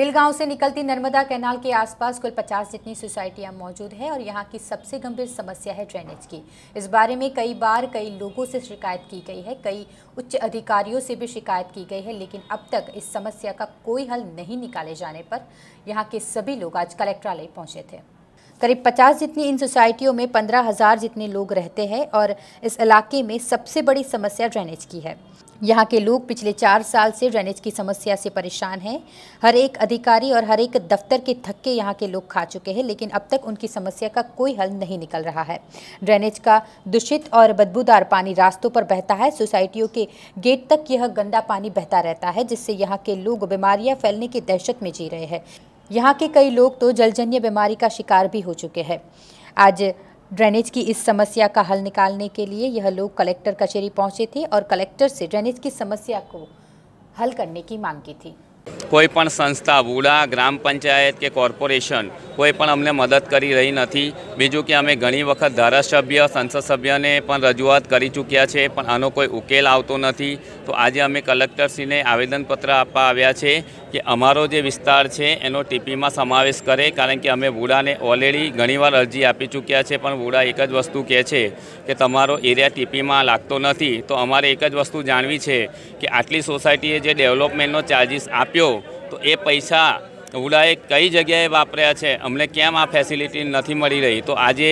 बिलगांव से निकलती नर्मदा कैनाल के आसपास कुल 50 जितनी सोसाइटियां मौजूद है और यहां की सबसे गंभीर समस्या है ड्रेनेज की इस बारे में कई बार कई लोगों से शिकायत की गई है कई उच्च अधिकारियों से भी शिकायत की गई है लेकिन अब तक इस समस्या का कोई हल नहीं निकाले जाने पर यहाँ के सभी लोग आज कलेक्ट्रालय पहुँचे थे करीब 50 जितनी इन सोसाइटियों में पंद्रह हजार जितने लोग रहते हैं और इस इलाके में सबसे बड़ी समस्या ड्रेनेज की है यहाँ के लोग पिछले चार साल से ड्रेनेज की समस्या से परेशान हैं हर एक अधिकारी और हर एक दफ्तर के थक्के यहाँ के लोग खा चुके हैं लेकिन अब तक उनकी समस्या का कोई हल नहीं निकल रहा है ड्रेनेज का दूषित और बदबूदार पानी रास्तों पर बहता है सोसाइटियों के गेट तक यह गंदा पानी बहता रहता है जिससे यहाँ के लोग बीमारियाँ फैलने की दहशत में जी रहे हैं यहाँ के कई लोग तो जलजन्य बीमारी का शिकार भी हो चुके हैं आज ड्रेनेज की इस समस्या का हल निकालने के लिए यह लोग कलेक्टर कचेरी पहुँचे थे और कलेक्टर से ड्रेनेज की समस्या को हल करने की मांग की थी કોઈપણ સંસ્થા વુડા ગ્રામ પંચાયત કે કોર્પોરેશન કોઈ પણ અમને મદદ કરી રહી નથી બીજું કે અમે ઘણી વખત ધારાસભ્ય સંસદ સભ્યને પણ રજૂઆત કરી ચૂક્યા છે પણ આનો કોઈ ઉકેલ આવતો નથી તો આજે અમે કલેક્ટરશ્રીને આવેદનપત્ર આપવા આવ્યા છે કે અમારો જે વિસ્તાર છે એનો ટીપીમાં સમાવેશ કરે કારણ કે અમે વુડાને ઓલરેડી ઘણીવાર અરજી આપી ચૂક્યા છે પણ વુડા એક જ વસ્તુ કહે છે કે તમારો એરિયા ટીપીમાં લાગતો નથી તો અમારે એક જ વસ્તુ જાણવી છે કે આટલી સોસાયટીએ જે ડેવલપમેન્ટનો ચાર્જિસ આપ્યો આપ્યો તો એ પૈસા હુડાએ કઈ જગ્યાએ વાપર્યા છે અમને કેમ આ ફેસિલિટી નથી મળી રહી તો આજે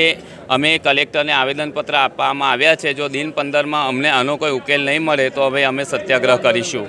અમે કલેક્ટરને આવેદનપત્ર આપવામાં આવ્યા છે જો દિન પંદરમાં અમને આનો કોઈ ઉકેલ નહીં મળે તો હવે અમે સત્યાગ્રહ કરીશું